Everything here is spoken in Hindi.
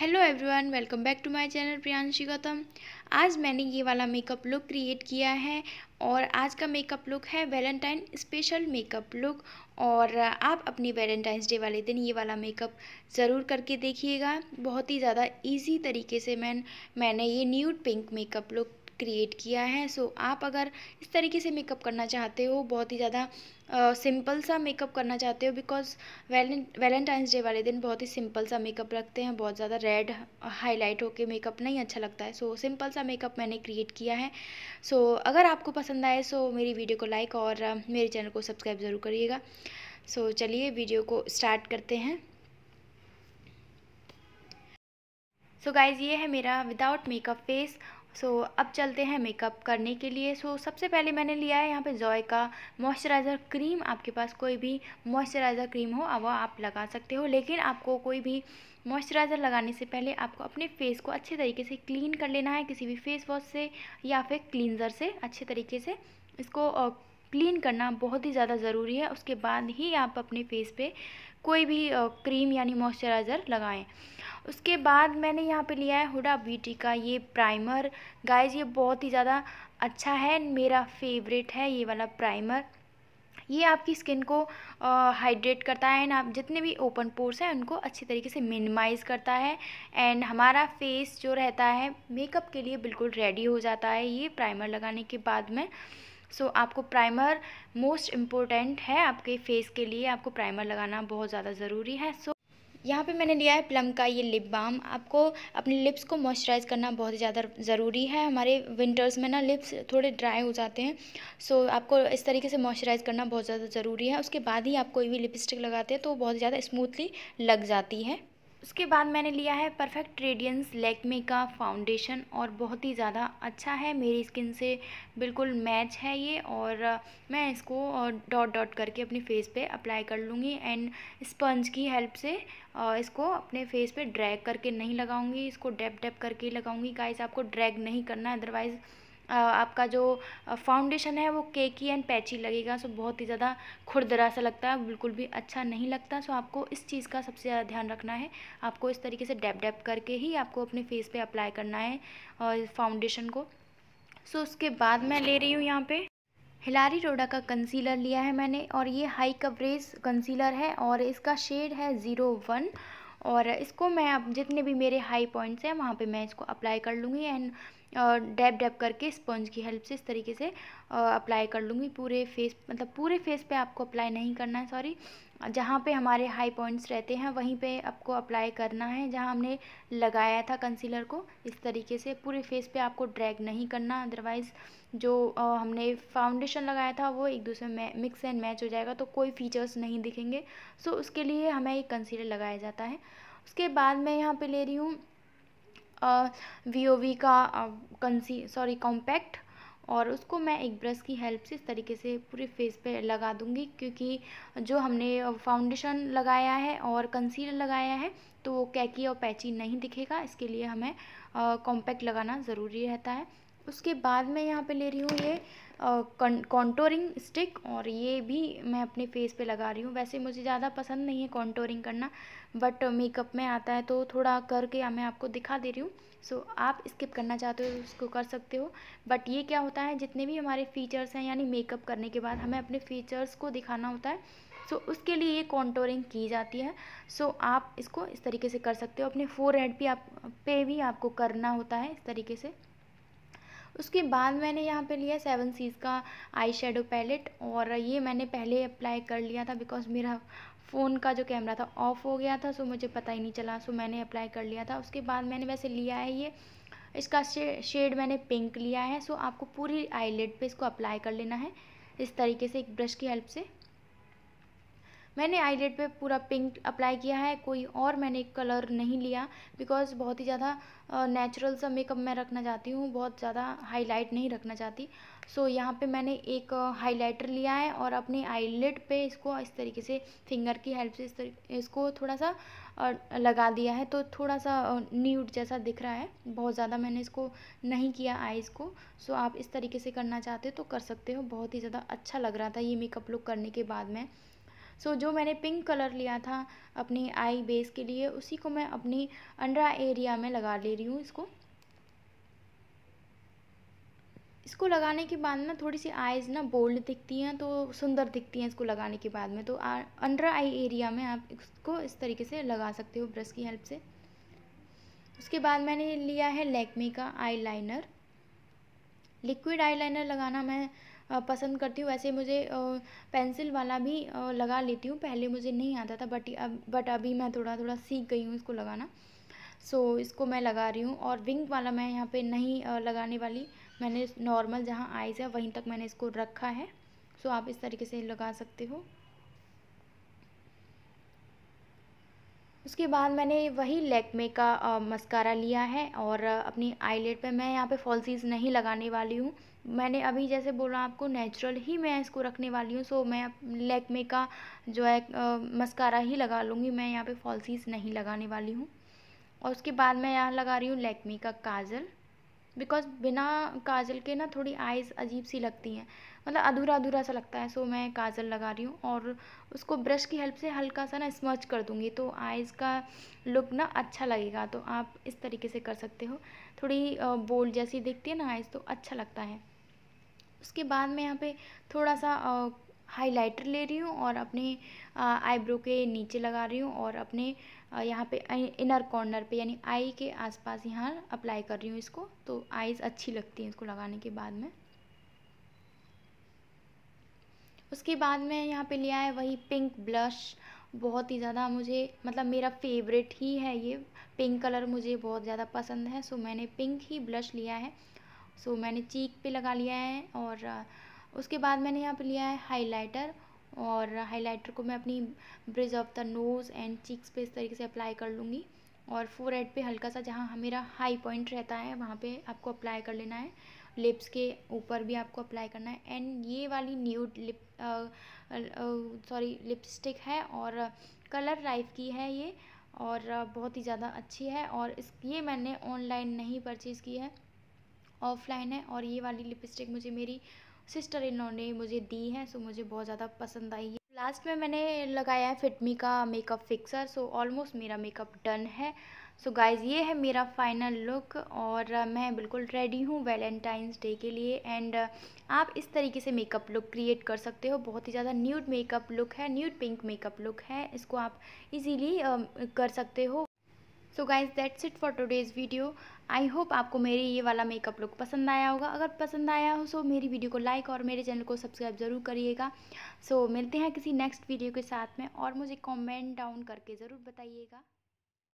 hello everyone welcome back to my channel Priyanshi Gautam आज मैंने ये वाला मेकअप लुक क्रिएट किया है और आज का मेकअप लुक है वैलेंटाइन स्पेशल मेकअप लुक और आप अपनी वैलेंटाइंस डे वाले दिन ये वाला मेकअप ज़रूर करके देखिएगा बहुत ही ज़्यादा इजी तरीके से मैं मैंने ये nude pink makeup look create किया है सो so, आप अगर इस तरीके से मेकअप करना चाहते हो बहुत ही ज़्यादा सिंपल uh, सा मेकअप करना चाहते हो बिकॉज वैलेंटाइंस डे वाले दिन बहुत ही सिंपल सा मेकअप रखते हैं बहुत ज़्यादा रेड हाईलाइट होके मेकअप नहीं अच्छा लगता है सो सिंपल सा मेकअप मैंने क्रिएट किया है सो so, अगर आपको पसंद आए सो so, मेरी वीडियो को लाइक और uh, मेरे चैनल को सब्सक्राइब ज़रूर करिएगा सो so, चलिए वीडियो को स्टार्ट करते हैं सो so गाइज़ ये है मेरा without makeup face so so, अब चलते हैं मेकअप करने के लिए सो so, सबसे पहले मैंने लिया है यहाँ पे जॉय का मॉइस्चराइज़र क्रीम आपके पास कोई भी मॉइस्चराइज़र क्रीम हो अब आप लगा सकते हो लेकिन आपको कोई भी मॉइस्चराइज़र लगाने से पहले आपको अपने फेस को अच्छे तरीके से क्लीन कर लेना है किसी भी फेस वॉश से या फिर क्लिनज़र से अच्छे तरीके से इसको क्लीन करना बहुत ही ज़्यादा ज़रूरी है उसके बाद ही आप अपने फेस पे कोई भी क्रीम यानी मॉइस्चराइज़र लगाएं उसके बाद मैंने यहाँ पे लिया है हुडा ब्यूटी का ये प्राइमर गाइस ये बहुत ही ज़्यादा अच्छा है मेरा फेवरेट है ये वाला प्राइमर ये आपकी स्किन को हाइड्रेट करता है एंड आप जितने भी ओपन पोर्स हैं उनको अच्छी तरीके से मिनिमाइज़ करता है एंड हमारा फेस जो रहता है मेकअप के लिए बिल्कुल रेडी हो जाता है ये प्राइमर लगाने के बाद में सो so, आपको प्राइमर मोस्ट इम्पोर्टेंट है आपके फेस के लिए आपको प्राइमर लगाना बहुत ज़्यादा ज़रूरी है सो so, यहाँ पे मैंने लिया है प्लम का ये लिप बाम आपको अपने लिप्स को मॉइस्चराइज करना बहुत ही ज़्यादा ज़रूरी है हमारे विंटर्स में ना लिप्स थोड़े ड्राई हो जाते हैं सो आपको इस तरीके से मॉइस्चराइज करना बहुत ज़्यादा ज़रूरी है उसके बाद ही आप कोई भी लिपस्टिक लगाते हैं तो बहुत ज़्यादा स्मूथली लग जाती है उसके बाद मैंने लिया है परफेक्ट रेडियंस लेकमे का फाउंडेशन और बहुत ही ज़्यादा अच्छा है मेरी स्किन से बिल्कुल मैच है ये और मैं इसको डॉट डॉट करके अपने फेस पे अप्लाई कर लूँगी एंड स्पंज की हेल्प से इसको अपने फेस पे ड्रैग करके नहीं लगाऊंगी इसको डैप डैप करके लगाऊँगी गाइस आपको ड्रैग नहीं करना अदरवाइज़ आपका जो फाउंडेशन है वो केकी एंड पैची लगेगा सो बहुत ही ज़्यादा खुरदरा सा लगता है बिल्कुल भी अच्छा नहीं लगता सो आपको इस चीज़ का सबसे ज़्यादा ध्यान रखना है आपको इस तरीके से डैप डैप करके ही आपको अपने फेस पे अप्लाई करना है और फाउंडेशन को सो उसके बाद मैं ले रही हूँ यहाँ पर हिलारी रोडा का कंसीलर लिया है मैंने और ये हाई कवरेज कंसीलर है और इसका शेड है ज़ीरो वन और इसको मैं अब जितने भी मेरे हाई पॉइंट्स हैं वहाँ पे मैं इसको अप्लाई कर लूँगी एंड डैब डैब करके स्पंज की हेल्प से इस तरीके से अप्लाई कर लूँगी पूरे फेस मतलब पूरे फेस पे आपको अप्लाई नहीं करना है सॉरी जहाँ पे हमारे हाई पॉइंट्स रहते हैं वहीं पे आपको अप्लाई करना है जहाँ हमने लगाया था कंसीलर को इस तरीके से पूरे फेस पे आपको ड्रैग नहीं करना अदरवाइज़ जो हमने फाउंडेशन लगाया था वो एक दूसरे में मिक्स एंड मैच हो जाएगा तो कोई फीचर्स नहीं दिखेंगे सो उसके लिए हमें एक कंसीलर लगाया जाता है उसके बाद मैं यहाँ पर ले रही हूँ वी ओ वी का कंसी सॉरी कॉम्पैक्ट और उसको मैं एक ब्रश की हेल्प से इस तरीके से पूरे फेस पे लगा दूँगी क्योंकि जो हमने फाउंडेशन लगाया है और कंसीलर लगाया है तो वो कैकी और पैची नहीं दिखेगा इसके लिए हमें कॉम्पैक्ट लगाना ज़रूरी रहता है उसके बाद मैं यहाँ पे ले रही हूँ ये कॉन्टोरिंग स्टिक और ये भी मैं अपने फेस पे लगा रही हूँ वैसे मुझे ज़्यादा पसंद नहीं है कॉन्टोरिंग करना बट मेकअप में आता है तो थोड़ा करके मैं आपको दिखा दे रही हूँ सो so, आप स्किप करना चाहते हो तो उसको कर सकते हो बट ये क्या होता है जितने भी हमारे फीचर्स हैं यानी मेकअप करने के बाद हमें अपने फीचर्स को दिखाना होता है सो so, उसके लिए ये कॉन्टोरिंग की जाती है सो so, आप इसको इस तरीके से कर सकते हो अपने फोर हेड भी आप पे भी आपको करना होता है इस तरीके से उसके बाद मैंने यहाँ पे लिया सेवन सीज़ का आई शेडो पैलेट और ये मैंने पहले अप्लाई कर लिया था बिकॉज मेरा फ़ोन का जो कैमरा था ऑफ हो गया था सो मुझे पता ही नहीं चला सो मैंने अप्लाई कर लिया था उसके बाद मैंने वैसे लिया है ये इसका शे, शेड मैंने पिंक लिया है सो आपको पूरी आईलेट पर इसको अप्लाई कर लेना है इस तरीके से एक ब्रश की हेल्प से मैंने आई पे पूरा पिंक अप्लाई किया है कोई और मैंने कलर नहीं लिया बिकॉज बहुत ही ज़्यादा नेचुरल सा मेकअप मैं रखना चाहती हूँ बहुत ज़्यादा हाईलाइट नहीं रखना चाहती सो so, यहाँ पे मैंने एक हाइलाइटर लिया है और अपने आईलेट पे इसको इस तरीके से फिंगर की हेल्प से इस तरीके इसको थोड़ा सा लगा दिया है तो थोड़ा सा न्यूट जैसा दिख रहा है बहुत ज़्यादा मैंने इसको नहीं किया आईज़ को सो so, आप इस तरीके से करना चाहते हो तो कर सकते हो बहुत ही ज़्यादा अच्छा लग रहा था ये मेकअप लुक करने के बाद में सो जो मैंने पिंक कलर लिया था अपनी आई बेस के लिए उसी को मैं अपनी अंडर एरिया में लगा ले रही हूँ इसको इसको लगाने के बाद ना थोड़ी सी आइज़ ना बोल्ड दिखती हैं तो सुंदर दिखती हैं इसको लगाने के बाद में तो अंडर आई एरिया में आप इसको इस तरीके से लगा सकते हो ब्रश की हेल्प से उसके बाद मैंने लिया है लैक्मे का आईलाइनर लिक्विड आईलाइनर लगाना मैं पसंद करती हूँ वैसे मुझे पेंसिल वाला भी लगा लेती हूँ पहले मुझे नहीं आता था बट अब बट अभी मैं थोड़ा थोड़ा सीख गई हूँ इसको लगाना सो so, इसको मैं लगा रही हूँ और विंग वाला मैं यहाँ पे नहीं लगाने वाली मैंने नॉर्मल जहाँ आइज़ है वहीं तक मैंने इसको रखा है सो so, आप इस तरीके से लगा सकते हो उसके बाद मैंने वही लैक्मे का मस्कारा लिया है और अपनी आईलेट पे मैं यहाँ पे फॉल्सीज नहीं लगाने वाली हूँ मैंने अभी जैसे बोला आपको नेचुरल ही मैं इसको रखने वाली हूँ सो मैं लेकमे का जो है मस्कारा ही लगा लूँगी मैं यहाँ पे फॉल्सीज नहीं लगाने वाली हूँ और उसके बाद मैं यहाँ लगा रही हूँ लेकमे का काजल बिकॉज बिना काजल के ना थोड़ी आइज़ अजीब सी लगती हैं मतलब अधूरा अधूरा सा लगता है सो मैं काजल लगा रही हूँ और उसको ब्रश की हेल्प से हल्का सा ना स्मच कर दूँगी तो आइज़ का लुक ना अच्छा लगेगा तो आप इस तरीके से कर सकते हो थोड़ी बोल्ड जैसी दिखती है ना आइज़ तो अच्छा लगता है उसके बाद मैं यहाँ पे थोड़ा सा हाइलाइटर ले रही हूँ और अपने आईब्रो के नीचे लगा रही हूँ और अपने यहाँ पे इनर कॉर्नर पे यानी आई के आसपास यहाँ अप्लाई कर रही हूँ इसको तो आईज अच्छी लगती हैं इसको लगाने के बाद में उसके बाद में यहाँ पे लिया है वही पिंक ब्लश बहुत ही ज़्यादा मुझे मतलब मेरा फेवरेट ही है ये पिंक कलर मुझे बहुत ज़्यादा पसंद है सो मैंने पिंक ही ब्लश लिया है सो मैंने चीक पे लगा लिया है और उसके बाद मैंने यहाँ पे लिया है हाइलाइटर और हाइलाइटर को मैं अपनी bridge of the nose and cheeks पे इस तरीके से अप्लाई कर लूँगी और फोर एड पर हल्का सा जहाँ मेरा हाई पॉइंट रहता है वहाँ पे आपको अप्लाई कर लेना है लिप्स के ऊपर भी आपको अप्लाई करना है एंड ये वाली न्यूड लिप सॉरी लिपस्टिक है और कलर लाइफ की है ये और बहुत ही ज़्यादा अच्छी है और इस ये मैंने ऑनलाइन नहीं परचेज़ की है ऑफलाइन है और ये वाली लिपस्टिक मुझे मेरी सिस्टर इन्होंने मुझे दी है सो मुझे बहुत ज़्यादा पसंद आई है लास्ट में मैंने लगाया है फिटमी का मेकअप फिक्सर सो ऑलमोस्ट मेरा मेकअप डन है सो so गाइज़ ये है मेरा फाइनल लुक और मैं बिल्कुल रेडी हूँ वैलेंटाइंस डे के लिए एंड आप इस तरीके से मेकअप लुक क्रिएट कर सकते हो बहुत ही ज़्यादा न्यूड मेकअप लुक है न्यूड पिंक मेकअप लुक है इसको आप इजीली um, कर सकते हो so guys that's it for today's video I hope आपको मेरे ये वाला मेकअप लुक पसंद आया होगा अगर पसंद आया हो सो मेरी वीडियो को लाइक और मेरे चैनल को सब्सक्राइब ज़रूर करिएगा सो मिलते हैं किसी नेक्स्ट वीडियो के साथ में और मुझे कॉमेंट डाउन करके ज़रूर बताइएगा